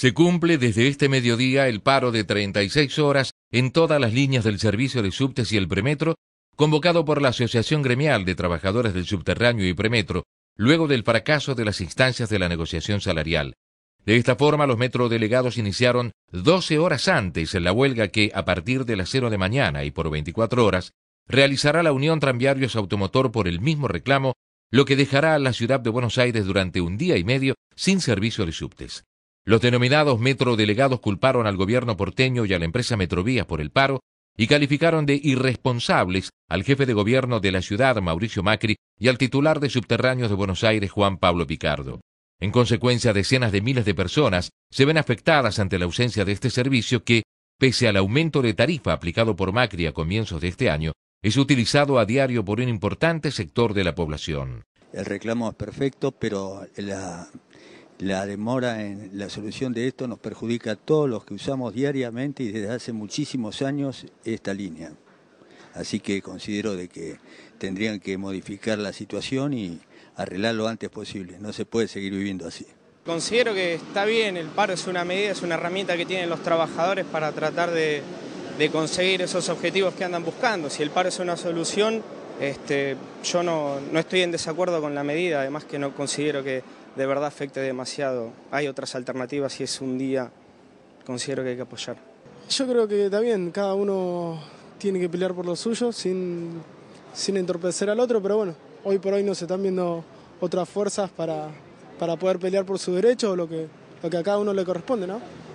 Se cumple desde este mediodía el paro de 36 horas en todas las líneas del servicio de subtes y el premetro, convocado por la Asociación Gremial de Trabajadores del Subterráneo y Premetro, luego del fracaso de las instancias de la negociación salarial. De esta forma, los metrodelegados iniciaron 12 horas antes en la huelga que, a partir de las 0 de mañana y por 24 horas, realizará la Unión Tranviarios Automotor por el mismo reclamo, lo que dejará a la ciudad de Buenos Aires durante un día y medio sin servicio de subtes. Los denominados metrodelegados culparon al gobierno porteño y a la empresa Metrovías por el paro y calificaron de irresponsables al jefe de gobierno de la ciudad, Mauricio Macri, y al titular de Subterráneos de Buenos Aires, Juan Pablo Picardo. En consecuencia, decenas de miles de personas se ven afectadas ante la ausencia de este servicio que, pese al aumento de tarifa aplicado por Macri a comienzos de este año, es utilizado a diario por un importante sector de la población. El reclamo es perfecto, pero la la demora en la solución de esto nos perjudica a todos los que usamos diariamente y desde hace muchísimos años esta línea. Así que considero de que tendrían que modificar la situación y arreglar lo antes posible. No se puede seguir viviendo así. Considero que está bien, el paro es una medida, es una herramienta que tienen los trabajadores para tratar de, de conseguir esos objetivos que andan buscando. Si el paro es una solución, este, yo no, estoy en desacuerdo con la medida, además que no considero que de verdad afecte demasiado. Hay otras alternativas y es un día considero que hay que apoyar. Yo creo que está bien, cada uno tiene que pelear por lo suyo sin, entorpecer al otro, pero bueno, hoy por hoy no se están viendo otras fuerzas para, poder pelear por su derecho o lo que, lo que a cada uno le corresponde, ¿no?